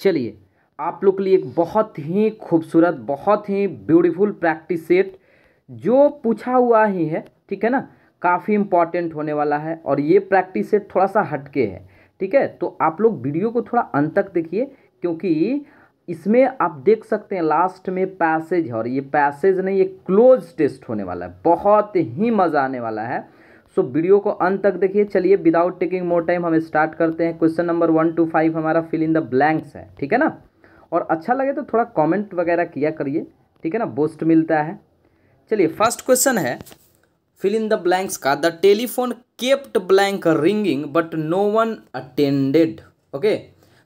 चलिए आप लोग के लिए एक बहुत ही खूबसूरत बहुत ही ब्यूटीफुल प्रैक्टिस सेट जो पूछा हुआ ही है ठीक है ना काफ़ी इम्पॉर्टेंट होने वाला है और ये प्रैक्टिस सेट थोड़ा सा हटके है ठीक है तो आप लोग वीडियो को थोड़ा अंत तक देखिए क्योंकि इसमें आप देख सकते हैं लास्ट में पैसेज है और ये पैसेज नहीं ये क्लोज टेस्ट होने वाला है बहुत ही मज़ा आने वाला है सो वीडियो को अंत तक देखिए चलिए विदाउट टेकिंग मोर टाइम हम स्टार्ट करते हैं question number one two five हमारा फिल इन द ब्लैंक्स है ठीक है ना और अच्छा लगे तो थोड़ा कमेंट वगैरह किया करिए ठीक है ना बोस्ट मिलता है चलिए फर्स्ट क्वेश्चन है फिल इन द ब्लैंक्स का the telephone kept blank ringing but no one attended okay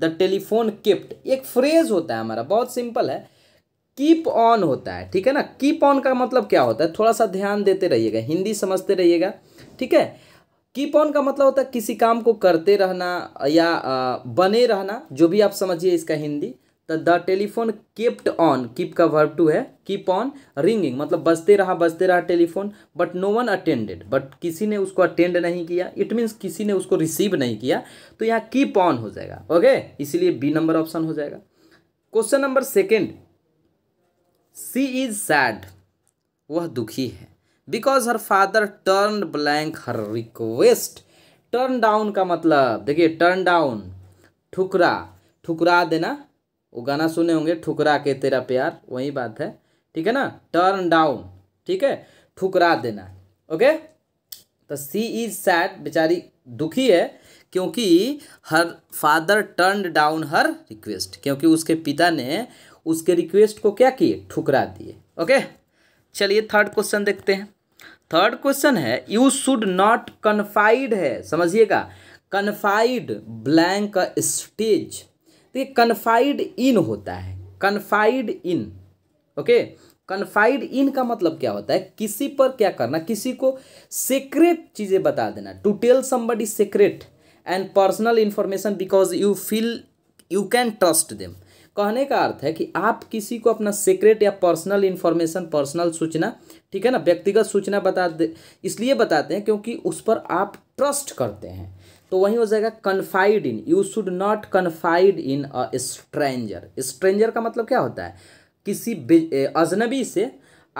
the telephone kept एक फ्रेज होता है हमारा बहुत सिंपल है कीप ऑन होता है ठीक है ना कीप ऑन का मतलब क्या होता है थोड़ा सा ध्यान देते रहिएगा हिंदी समझते रहिएगा ठीक है कीप ऑन का मतलब होता है किसी काम को करते रहना या बने रहना जो भी आप समझिए इसका हिंदी तो the telephone kept on keep का वर्ब टू है कीप ऑन रिंगिंग मतलब बजते रहा बजते रहा telephone but no one attended but किसी ने उसको अटेंड नहीं किया इट मीन्स किसी ने उसको रिसीव नहीं किया तो यहाँ कीप ऑन हो जाएगा ओके इसीलिए बी नंबर ऑप्शन हो जाएगा question number second she is sad वह दुखी है because her father turn blank her request turn down का मतलब देखिए टर्न डाउन ठुकरा ठुकरा देना वो गाना सुने होंगे ठुकरा के तेरा प्यार वही बात है ठीक है ना टर्न डाउन ठीक है ठुकरा देना ओके तो सी इज सैड बेचारी दुखी है क्योंकि her father turn down her request क्योंकि उसके पिता ने उसके रिक्वेस्ट को क्या किए ठुकरा दिए ओके चलिए थर्ड क्वेश्चन देखते हैं थर्ड क्वेश्चन है यू शुड नॉट कन्फाइड है समझिएगा कन्फाइड ब्लैंक स्टेज तो ये कन्फाइड इन होता है confide in okay confide in का मतलब क्या होता है किसी पर क्या करना किसी को सीक्रेट चीज़ें बता देना to tell somebody secret and personal information because you feel you can trust them कहने का अर्थ है कि आप किसी को अपना सीक्रेट या पर्सनल इन्फॉर्मेशन पर्सनल सूचना ठीक है ना व्यक्तिगत सूचना बता दे इसलिए बताते हैं क्योंकि उस पर आप ट्रस्ट करते हैं तो वहीं हो जाएगा confide in you should not confide in a stranger stranger का मतलब क्या होता है किसी अजनबी से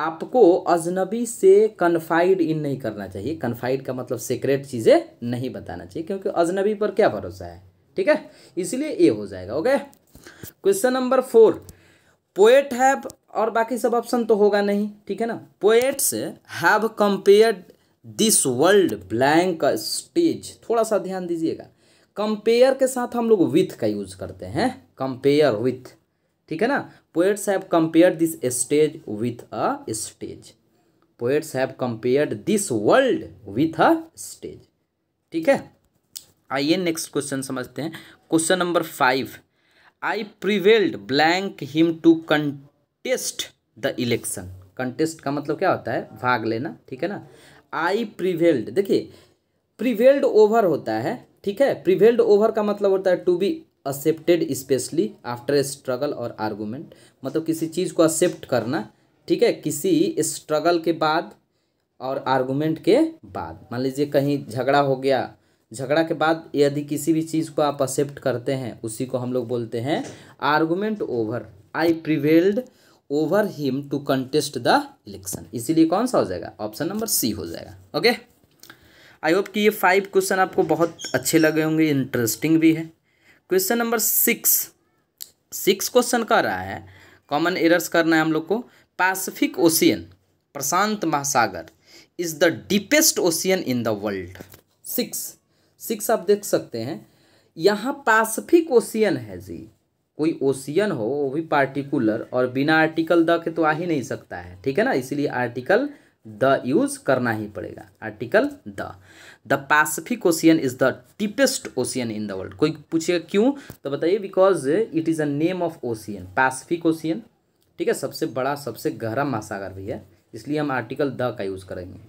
आपको अजनबी से कन्फाइड इन नहीं करना चाहिए कन्फाइड का मतलब सीक्रेट चीज़ें नहीं बताना चाहिए क्योंकि अजनबी पर क्या भरोसा है ठीक है इसलिए ये हो जाएगा okay question number four poet have और बाकी सब ऑप्शन तो होगा नहीं ठीक है ना poets have compared this world blank stage थोड़ा सा ध्यान दीजिएगा कंपेयर के साथ हम लोग विथ का यूज करते हैं कंपेयर विथ ठीक है ना poets have compared this stage with a stage poets have compared this world with a stage ठीक है आइए नेक्स्ट क्वेश्चन समझते हैं question number five I prevailed blank him to contest the election contest का मतलब क्या होता है भाग लेना ठीक है ना आई प्रिवेल्ड देखिए प्रिवेल्ड ओवर होता है ठीक है प्रिवेल्ड ओवर का मतलब होता है to be accepted especially after struggle और आर्गूमेंट मतलब किसी चीज़ को एक्सेप्ट करना ठीक है किसी स्ट्रगल के बाद और आर्गूमेंट के बाद मान लीजिए कहीं झगड़ा हो गया झगड़ा के बाद यदि किसी भी चीज़ को आप एक्सेप्ट करते हैं उसी को हम लोग बोलते हैं argument over I prevailed over him to contest the election इसीलिए कौन सा हो जाएगा ऑप्शन नंबर सी हो जाएगा ओके आई होप कि ये फाइव क्वेश्चन आपको बहुत अच्छे लगे होंगे इंटरेस्टिंग भी है question number six six question कर रहा है कॉमन एरर्स करना है हम लोग को पैसिफिक ओशियन प्रशांत महासागर is the deepest ocean in the world six six आप देख सकते हैं यहाँ पैसिफिक ओशियन है जी कोई ओशियन हो वो भी पार्टिकुलर और बिना आर्टिकल द के तो आ ही नहीं सकता है ठीक है ना इसीलिए आर्टिकल द यूज करना ही पड़ेगा article the the Pacific Ocean is the deepest ocean in the world कोई पूछेगा क्यों तो बताइए because it is a name of ocean Pacific Ocean ठीक है सबसे बड़ा सबसे गहरा महासागर भी है इसलिए हम आर्टिकल द का यूज़ करेंगे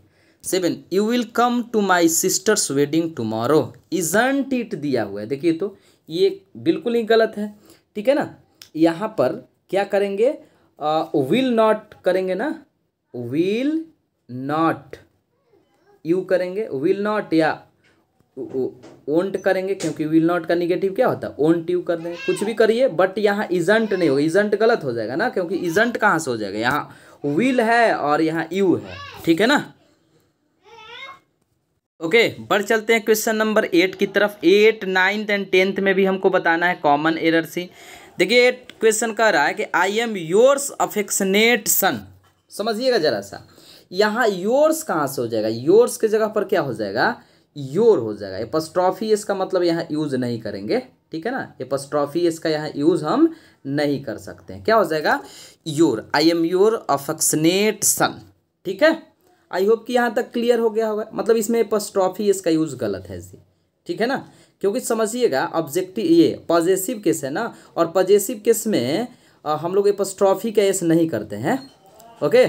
seven you will come to my sister's wedding tomorrow isn't it दिया हुआ है देखिए तो ये बिल्कुल ही गलत है ठीक है ना यहाँ पर क्या करेंगे विल uh, नॉट करेंगे ना विल नॉट यू करेंगे विल नॉट या ओंट करेंगे क्योंकि विल नॉट का निगेटिव क्या होता है ओंट यू कर देंगे कुछ भी करिए बट यहाँ इजंट नहीं होगा इजंट गलत हो जाएगा ना क्योंकि इजंट कहाँ से हो जाएगा यहाँ विल है और यहाँ यू है ठीक है ना ओके okay, बढ़ चलते हैं क्वेश्चन नंबर एट की तरफ एट नाइन्थ एंड टेंथ में भी हमको बताना है कॉमन एरर सी देखिए क्वेश्चन कह रहा है कि आई एम योर्स अफेक्सनेट सन समझिएगा जरा सा यहाँ योर्स कहाँ से हो जाएगा योर्स के जगह पर क्या हो जाएगा योर हो जाएगा ये पस्ट्रॉफी इसका मतलब यहाँ यूज नहीं करेंगे ठीक है ना ये पस्ट्रॉफी इसका यहाँ यूज हम नहीं कर सकते हैं क्या हो जाएगा your I am your affectionate son ठीक है आई होप कि यहाँ तक क्लियर हो गया होगा मतलब इसमें एपस्ट्रॉफी इसका यूज़ गलत है जी ठीक है ना क्योंकि समझिएगा ऑब्जेक्टिव ये पॉजेसिव केस है ना और पॉजेसिव केस में आ, हम लोग एपस्ट्रॉफी का एस नहीं करते हैं okay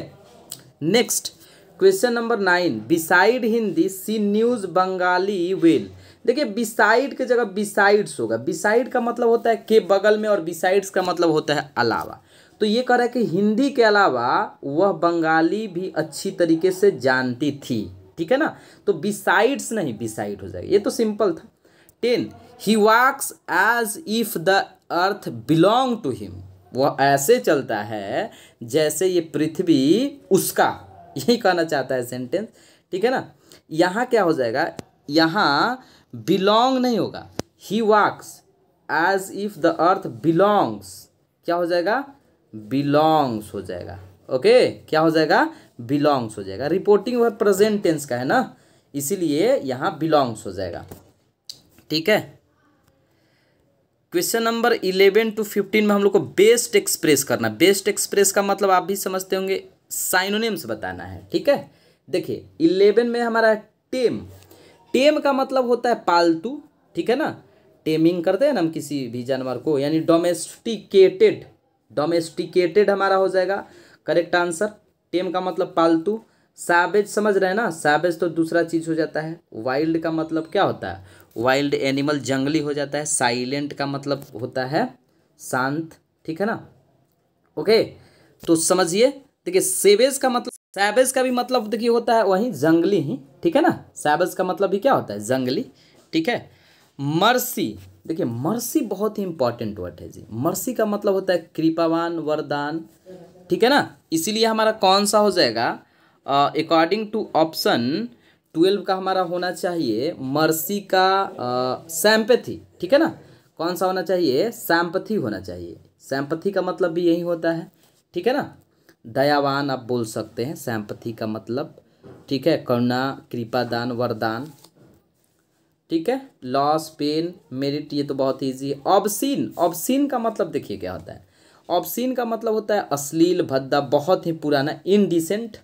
next question number nine beside Hindi she knows Bengali well देखिए बिसाइड की जगह बिसाइड्स होगा बिसाइड का मतलब होता है के बगल में और बिसाइड्स का मतलब होता है अलावा तो ये कह रहा है कि हिंदी के अलावा वह बंगाली भी अच्छी तरीके से जानती थी ठीक है ना तो बिसाइड्स नहीं बिसाइड हो जाएगा ये तो सिंपल था ten he walks as if the earth belong to him वह ऐसे चलता है जैसे ये पृथ्वी उसका यही कहना चाहता है सेंटेंस ठीक है ना यहाँ क्या हो जाएगा यहाँ बिलोंग नहीं होगा he walks as if the earth belongs क्या हो जाएगा बिलोंग्स हो जाएगा ओके क्या हो जाएगा बिलोंग्स हो जाएगा रिपोर्टिंग वह प्रेजेंट टेंस का है ना इसीलिए यहाँ बिलोंग्स हो जाएगा ठीक है question number eleven to fifteen में हम लोग को बेस्ट एक्सप्रेस करना बेस्ट एक्सप्रेस का मतलब आप भी समझते होंगे साइनोनिम्स बताना है ठीक है देखिए इलेवन में हमारा टेम टेम का मतलब होता है पालतू ठीक है ना टेमिंग करते हैं ना हम किसी भी जानवर को यानी डोमेस्टिकेटेड डोमेस्टिकेटेड हमारा हो जाएगा करेक्ट आंसर टेम का मतलब पालतू सावेज समझ रहे हैं ना सावेज तो दूसरा चीज़ हो जाता है वाइल्ड का मतलब क्या होता है वाइल्ड एनिमल जंगली हो जाता है साइलेंट का मतलब होता है शांत ठीक है ना ओके तो समझिए देखिए सेवेज का मतलब सैबेज का भी मतलब देखिए होता है वही जंगली ही ठीक है ना सैबेज का मतलब भी क्या होता है जंगली ठीक है मर्सी देखिए मर्सी बहुत ही इंपॉर्टेंट वर्ड है जी मर्सी का मतलब होता है कृपावान वरदान ठीक है ना इसीलिए हमारा कौन सा हो जाएगा अकॉर्डिंग टू ऑप्शन ट्वेल्व का हमारा होना चाहिए मर्सी का सैम्पथी ठीक है ना कौन सा होना चाहिए सैम्पथी होना चाहिए सैम्पथी का मतलब भी यही होता है ठीक है ना दयावान आप बोल सकते हैं सैम्पथी का मतलब ठीक है करुणा कृपादान वरदान ठीक है लॉस पेन मेरिट ये तो बहुत ईजी है ऑबसिन ऑब्सीन का मतलब देखिए क्या होता है ऑबसिन का मतलब होता है अश्लील भद्दा बहुत ही पुराना इनडिसेंट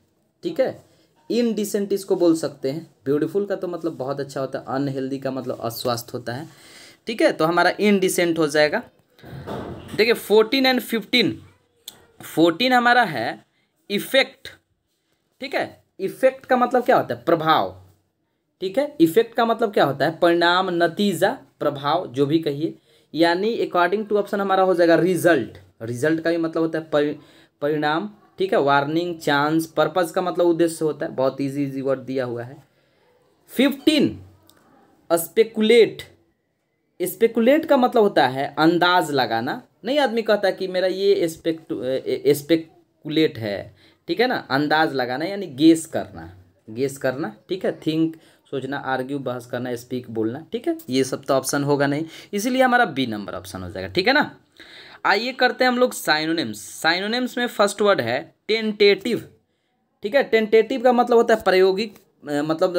ठीक है इनडिसेंट इसको बोल सकते हैं ब्यूटीफुल का तो मतलब बहुत अच्छा होता है अनहेल्दी का मतलब अस्वस्थ होता है ठीक है तो हमारा इनडिसेंट हो जाएगा देखिए फोर्टीन एंड फिफ्टीन फोर्टीन हमारा है इफेक्ट ठीक है इफेक्ट का मतलब क्या होता है प्रभाव ठीक है इफेक्ट का मतलब क्या होता है परिणाम नतीजा प्रभाव जो भी कहिए यानी अकॉर्डिंग टू ऑप्शन हमारा हो जाएगा रिजल्ट रिजल्ट का भी मतलब होता है परिणाम ठीक है वार्निंग चांस पर्पज का मतलब उद्देश्य होता है बहुत ईजी इजी वर्ड दिया हुआ है फिफ्टीन स्पेकुलेट स्पेकुलेट का मतलब होता है अंदाज लगाना नहीं आदमी कहता कि मेरा ये स्पेक्ट स्पेकुलेट है ठीक है ना अंदाज लगाना यानी गेस करना गेस करना ठीक है थिंक सोचना आर्ग्यू बहस करना स्पीक बोलना ठीक है ये सब तो ऑप्शन होगा नहीं इसीलिए हमारा बी नंबर ऑप्शन हो जाएगा ठीक है ना आइए करते हैं हम लोग साइनोनिम्स साइनोनिम्स में फर्स्ट वर्ड है टेंटेटिव ठीक है टेंटेटिव का मतलब होता है प्रायोगिक मतलब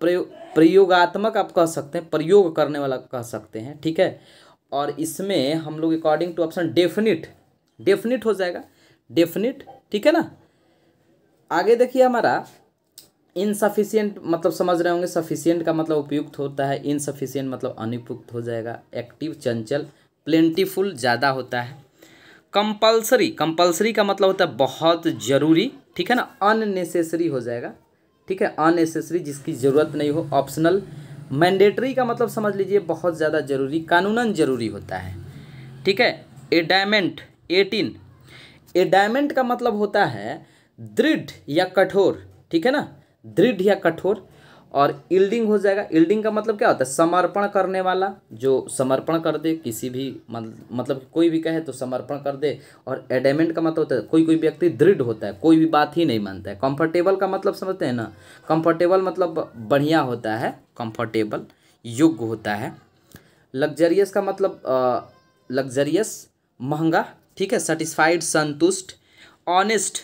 प्रयोग प्रयोगात्मक आप कह सकते हैं प्रयोग करने वाला कह सकते हैं ठीक है और इसमें हम लोग according to option definite definite हो जाएगा डेफिनिट ठीक है ना आगे देखिए हमारा इनसफिशियंट मतलब समझ रहे होंगे सफिशियंट का मतलब उपयुक्त होता है इनसफिशियंट मतलब अनुपयुक्त हो जाएगा एक्टिव चंचल प्लेंटीफुल ज़्यादा होता है कंपल्सरी कंपल्सरी का मतलब होता है बहुत ज़रूरी ठीक है ना अननेसेसरी हो जाएगा ठीक है अननेसेसरी जिसकी ज़रूरत नहीं हो ऑप्शनल मैंडेटरी का मतलब समझ लीजिए बहुत ज़्यादा ज़रूरी कानूनन ज़रूरी होता है ठीक है एडायमेंट एटीन एडायमेंट का मतलब होता है दृढ़ या कठोर ठीक है ना दृढ़ या कठोर और इल्डिंग हो जाएगा इल्डिंग का मतलब क्या होता है समर्पण करने वाला जो समर्पण कर दे किसी भी मतलब कोई भी कहे तो समर्पण कर दे और एडेमेंट का मतलब होता है कोई कोई व्यक्ति दृढ़ होता है कोई भी बात ही नहीं मानता है कंफर्टेबल का मतलब समझते हैं ना कंफर्टेबल मतलब बढ़िया होता है कंफर्टेबल योग्य होता है लग्जरियस का मतलब लग्जरियस महंगा ठीक है सेटिस्फाइड संतुष्ट ऑनेस्ट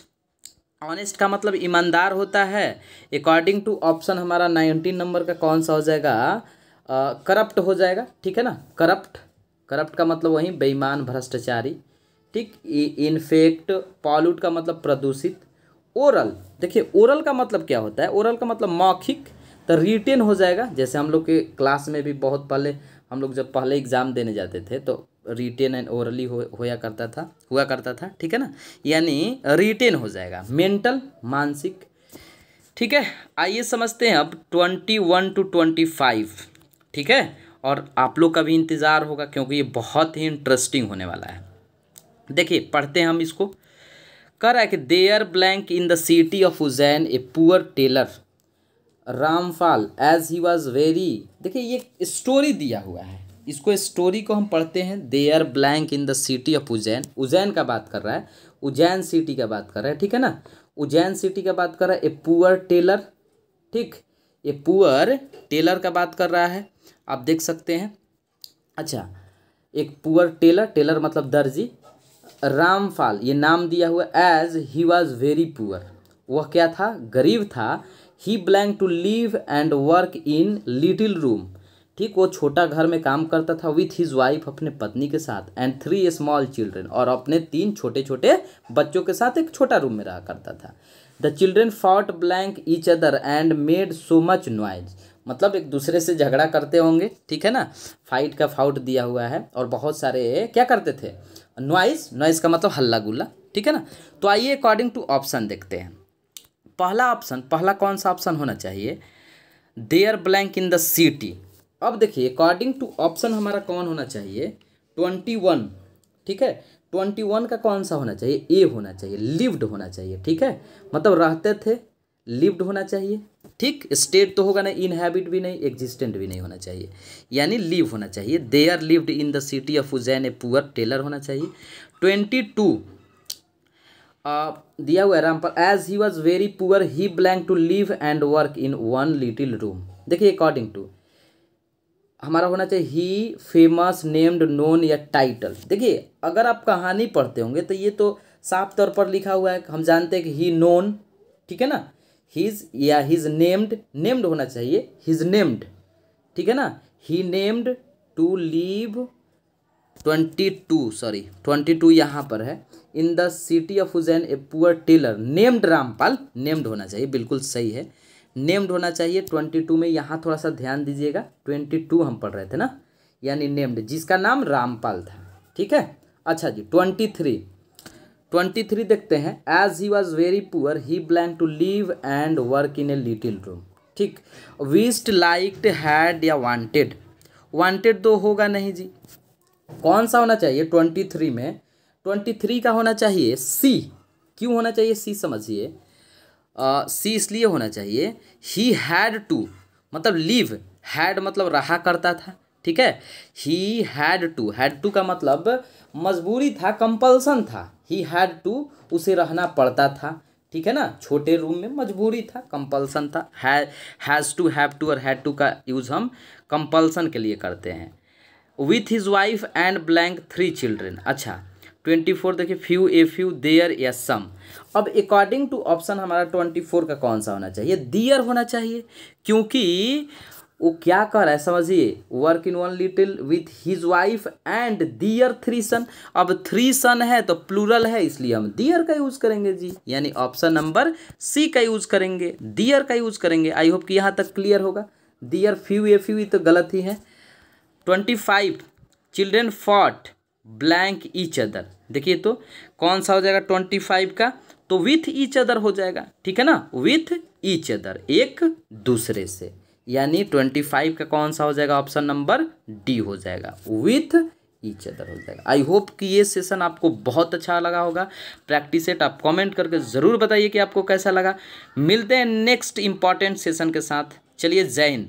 ऑनेस्ट का मतलब ईमानदार होता है अकॉर्डिंग टू ऑप्शन हमारा नाइनटीन नंबर का कौन सा हो जाएगा करप्ट हो जाएगा ठीक है ना करप्ट करप्ट का मतलब वही बेईमान भ्रष्टाचारी ठीक इनफेक्ट पॉल्यूट का मतलब प्रदूषित ओरल देखिए ओरल का मतलब क्या होता है ओरल का मतलब मौखिक तो रिटेन हो जाएगा जैसे हम लोग के क्लास में भी बहुत पहले हम लोग जब पहले एग्ज़ाम देने जाते थे तो रिटेन एंड ओरली होया करता था हुआ करता था ठीक है ना यानी रिटेन हो जाएगा मेंटल मानसिक ठीक है आइए समझते हैं अब twenty one to twenty five ठीक है और आप लोग का भी इंतज़ार होगा क्योंकि ये बहुत ही इंटरेस्टिंग होने वाला है देखिए पढ़ते हैं हम इसको कर है कि there blank in the city of Ujjain a poor tailor Ramphal as he was very देखिए ये स्टोरी दिया हुआ है इसको स्टोरी को हम पढ़ते हैं they are blank in the city of Ujjain Ujjain का बात कर रहा है उज्जैन सिटी का बात कर रहा है ठीक है ना उज्जैन सिटी का बात कर रहा है ए पुअर टेलर ठीक ए पुअर टेलर का बात कर रहा है आप देख सकते हैं अच्छा एक पुअर टेलर टेलर मतलब दर्जी रामफाल ये नाम दिया हुआ as he was very poor वह क्या था गरीब था he blank to live and work in little room ठीक वो छोटा घर में काम करता था विथ हिज वाइफ अपने पत्नी के साथ एंड थ्री स्मॉल चिल्ड्रेन और अपने तीन छोटे छोटे बच्चों के साथ एक छोटा रूम में रहा करता था the children fought blank each other and made so much noise मतलब एक दूसरे से झगड़ा करते होंगे ठीक है ना फाइट का फाउट दिया हुआ है और बहुत सारे क्या करते थे नॉइज नॉइज का मतलब हल्ला गुल्ला ठीक है ना तो आइए अकॉर्डिंग टू ऑप्शन देखते हैं पहला ऑप्शन पहला कौन सा ऑप्शन होना चाहिए they are blank in the city अब देखिए अकॉर्डिंग टू ऑप्शन हमारा कौन होना चाहिए ट्वेंटी वन ठीक है ट्वेंटी वन का कौन सा होना चाहिए ए होना चाहिए लिव्ड होना चाहिए ठीक है मतलब रहते थे लिव्ड होना चाहिए ठीक स्टेट तो होगा नहीं इनहेबिट भी नहीं एग्जिस्टेंट भी नहीं होना चाहिए यानी लिव होना चाहिए they are lived in the city of Ujjain a poor tailor होना चाहिए ट्वेंटी टू Uh, दिया हुआ example as he was very poor he blank to live and work in one little room देखिए अकॉर्डिंग टू हमारा होना चाहिए he famous named known या title देखिए अगर आप कहानी पढ़ते होंगे तो ये तो साफ तौर पर लिखा हुआ है हम जानते हैं कि ही नोन ठीक है ना हीज़ या हिज नेम्ड नेम्ड होना चाहिए हीज़ नेम्ड ठीक है ना he named to leave twenty two sorry twenty two यहाँ पर है in the city of Ujjain a poor tailor named Rampal named होना चाहिए बिल्कुल सही है नेम्ड होना चाहिए ट्वेंटी टू में यहाँ थोड़ा सा ध्यान दीजिएगा ट्वेंटी टू हम पढ़ रहे थे ना यानी नेम्ड जिसका नाम रामपाल था ठीक है अच्छा जी ट्वेंटी थ्री ट्वेंटी थ्री देखते हैं as he was very poor he blank to live and work in a little room ठीक विस्ट लाइक हैड या वांटेड वांटेड तो होगा नहीं जी कौन सा होना चाहिए ट्वेंटी थ्री में ट्वेंटी थ्री का होना चाहिए सी क्यों होना चाहिए सी समझिए सी इसलिए होना चाहिए ही हैड टू मतलब लिव हैड मतलब रहा करता था ठीक है he had to had to का मतलब मजबूरी था कंपल्सन था ही हैड टू उसे रहना पड़ता था ठीक है ना छोटे रूम में मजबूरी था कंपल्सन था हैज़ टू हैव टू और हैड टू का यूज़ हम कंपल्सन के लिए करते हैं with his wife and blank three children अच्छा ट्वेंटी फोर देखिए फ्यू ए फ्यू देयर या सम अब अकॉर्डिंग टू ऑप्शन हमारा ट्वेंटी फोर का कौन सा होना चाहिए दियर होना चाहिए क्योंकि वो क्या कर रहा है समझिए work in one little with his wife and their three son अब थ्री सन है तो प्लूरल है इसलिए हम दियर का यूज़ करेंगे जी यानी ऑप्शन नंबर सी का यूज़ करेंगे दियर का यूज़ करेंगे आई होप कि यहाँ तक क्लियर होगा दियर फ्यू ए फ्यू तो गलत ही है twenty five children fought blank each other देखिए तो कौन सा हो जाएगा ट्वेंटी फाइव का तो विथ ईच अदर हो जाएगा ठीक है ना विथ ईच अदर एक दूसरे से यानी ट्वेंटी फाइव का कौन सा हो जाएगा ऑप्शन नंबर डी हो जाएगा विथ ईच अदर हो जाएगा आई होप कि ये सेशन आपको बहुत अच्छा लगा होगा प्रैक्टिस सेट आप कमेंट करके ज़रूर बताइए कि आपको कैसा लगा मिलते हैं नेक्स्ट इंपॉर्टेंट सेशन के साथ चलिए जय हिंद